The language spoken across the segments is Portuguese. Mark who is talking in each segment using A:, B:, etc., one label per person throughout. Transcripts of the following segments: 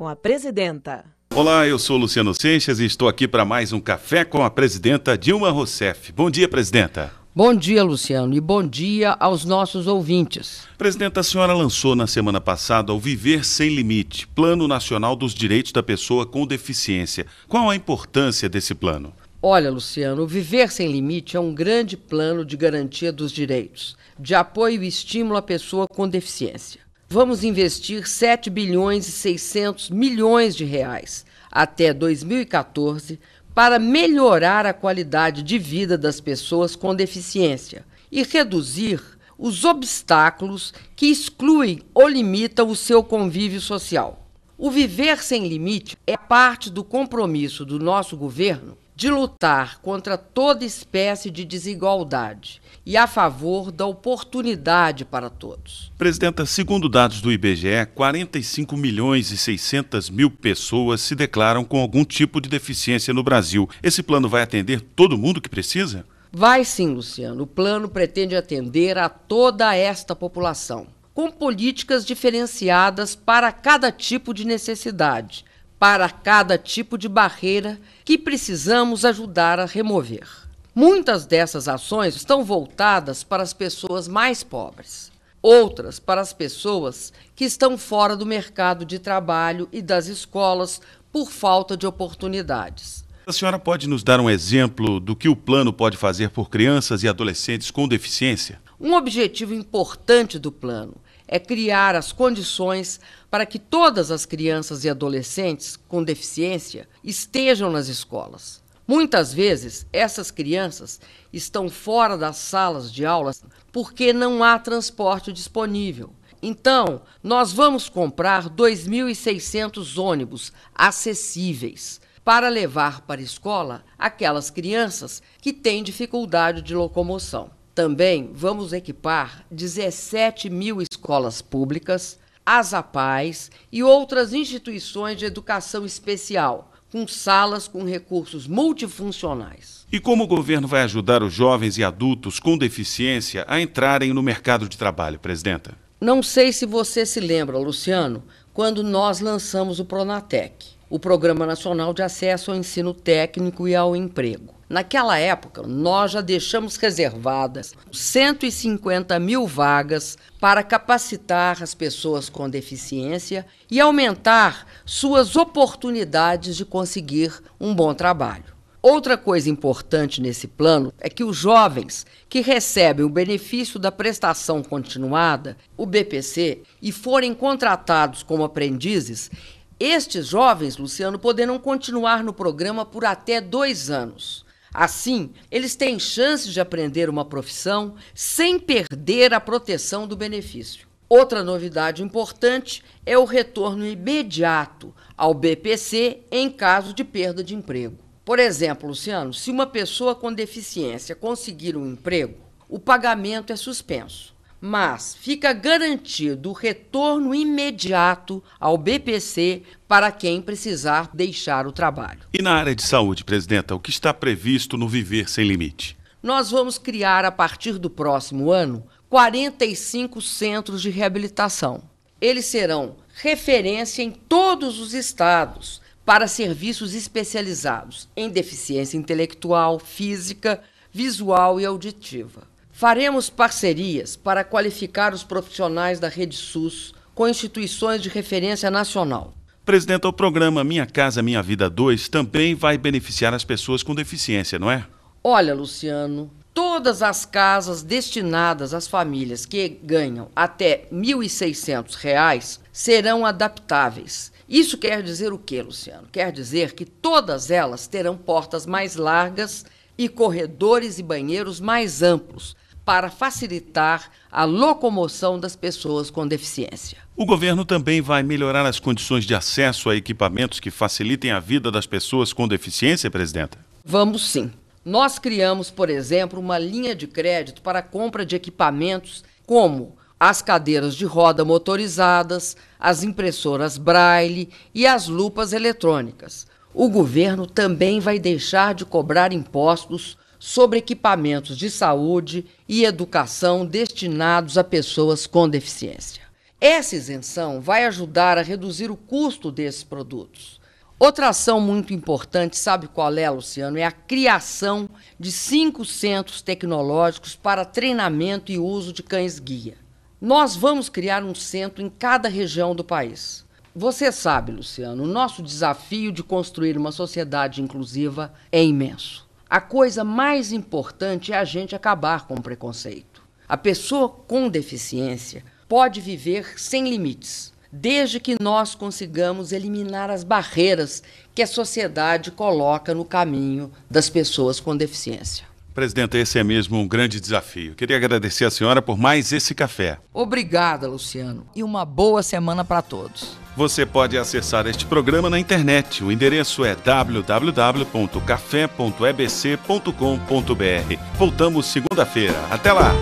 A: com a presidenta. Olá, eu sou Luciano Seixas e estou aqui para mais um Café com a presidenta Dilma Rousseff. Bom dia, presidenta.
B: Bom dia, Luciano, e bom dia aos nossos ouvintes. Presidenta, a
A: senhora lançou na semana passada o Viver Sem Limite Plano Nacional dos Direitos da Pessoa com Deficiência. Qual a importância desse plano?
B: Olha, Luciano, o Viver Sem Limite é um grande plano de garantia dos direitos, de apoio e estímulo à pessoa com deficiência vamos investir 7 bilhões e 600 milhões de reais até 2014 para melhorar a qualidade de vida das pessoas com deficiência e reduzir os obstáculos que excluem ou limitam o seu convívio social. O viver sem limite é parte do compromisso do nosso governo de lutar contra toda espécie de desigualdade e a favor da oportunidade para todos.
A: Presidenta, segundo dados do IBGE, 45 milhões e 600 mil pessoas se declaram com algum tipo de deficiência no Brasil. Esse plano vai atender todo mundo que precisa?
B: Vai sim, Luciano. O plano pretende atender a toda esta população, com políticas diferenciadas para cada tipo de necessidade, para cada tipo de barreira que precisamos ajudar a remover. Muitas dessas ações estão voltadas para as pessoas mais pobres, outras para as pessoas que estão fora do mercado de trabalho e das escolas por falta de oportunidades.
A: A senhora pode nos dar um exemplo do que o plano pode fazer por crianças e adolescentes com deficiência?
B: Um objetivo importante do plano é criar as condições para que todas as crianças e adolescentes com deficiência estejam nas escolas. Muitas vezes, essas crianças estão fora das salas de aulas porque não há transporte disponível. Então, nós vamos comprar 2.600 ônibus acessíveis para levar para a escola aquelas crianças que têm dificuldade de locomoção. Também vamos equipar 17 mil escolas públicas, as APAES e outras instituições de educação especial, com salas com recursos multifuncionais. E como o governo vai ajudar os
A: jovens e adultos com deficiência a entrarem no mercado de trabalho, presidenta?
B: Não sei se você se lembra, Luciano, quando nós lançamos o Pronatec, o Programa Nacional de Acesso ao Ensino Técnico e ao Emprego. Naquela época, nós já deixamos reservadas 150 mil vagas para capacitar as pessoas com deficiência e aumentar suas oportunidades de conseguir um bom trabalho. Outra coisa importante nesse plano é que os jovens que recebem o benefício da prestação continuada, o BPC, e forem contratados como aprendizes, estes jovens, Luciano, poderão continuar no programa por até dois anos. Assim, eles têm chances de aprender uma profissão sem perder a proteção do benefício. Outra novidade importante é o retorno imediato ao BPC em caso de perda de emprego. Por exemplo, Luciano, se uma pessoa com deficiência conseguir um emprego, o pagamento é suspenso mas fica garantido o retorno imediato ao BPC para quem precisar deixar o trabalho.
A: E na área de saúde, presidenta, o que está previsto no Viver Sem Limite?
B: Nós vamos criar, a partir do próximo ano, 45 centros de reabilitação. Eles serão referência em todos os estados para serviços especializados em deficiência intelectual, física, visual e auditiva. Faremos parcerias para qualificar os profissionais da rede SUS com instituições de referência nacional.
A: Presidenta, o programa Minha Casa Minha Vida 2 também vai beneficiar as pessoas com deficiência, não é?
B: Olha, Luciano, todas as casas destinadas às famílias que ganham até R$ 1.600 serão adaptáveis. Isso quer dizer o que, Luciano? Quer dizer que todas elas terão portas mais largas e corredores e banheiros mais amplos para facilitar a locomoção das pessoas com deficiência.
A: O governo também vai melhorar as condições de acesso a equipamentos que facilitem a vida das pessoas com deficiência, presidenta?
B: Vamos sim. Nós criamos, por exemplo, uma linha de crédito para a compra de equipamentos como as cadeiras de roda motorizadas, as impressoras braille e as lupas eletrônicas. O governo também vai deixar de cobrar impostos sobre equipamentos de saúde e educação destinados a pessoas com deficiência. Essa isenção vai ajudar a reduzir o custo desses produtos. Outra ação muito importante, sabe qual é, Luciano? É a criação de cinco centros tecnológicos para treinamento e uso de cães-guia. Nós vamos criar um centro em cada região do país. Você sabe, Luciano, o nosso desafio de construir uma sociedade inclusiva é imenso. A coisa mais importante é a gente acabar com o preconceito. A pessoa com deficiência pode viver sem limites, desde que nós consigamos eliminar as barreiras que a sociedade coloca no caminho das pessoas com deficiência.
A: Presidenta, esse é mesmo um grande desafio. Queria agradecer a senhora por mais esse café.
B: Obrigada, Luciano, e uma boa semana para todos.
A: Você pode acessar este programa na internet. O endereço é www.café.ebc.com.br. Voltamos segunda-feira. Até lá!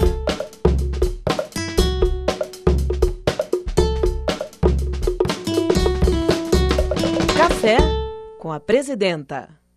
B: Café com a Presidenta.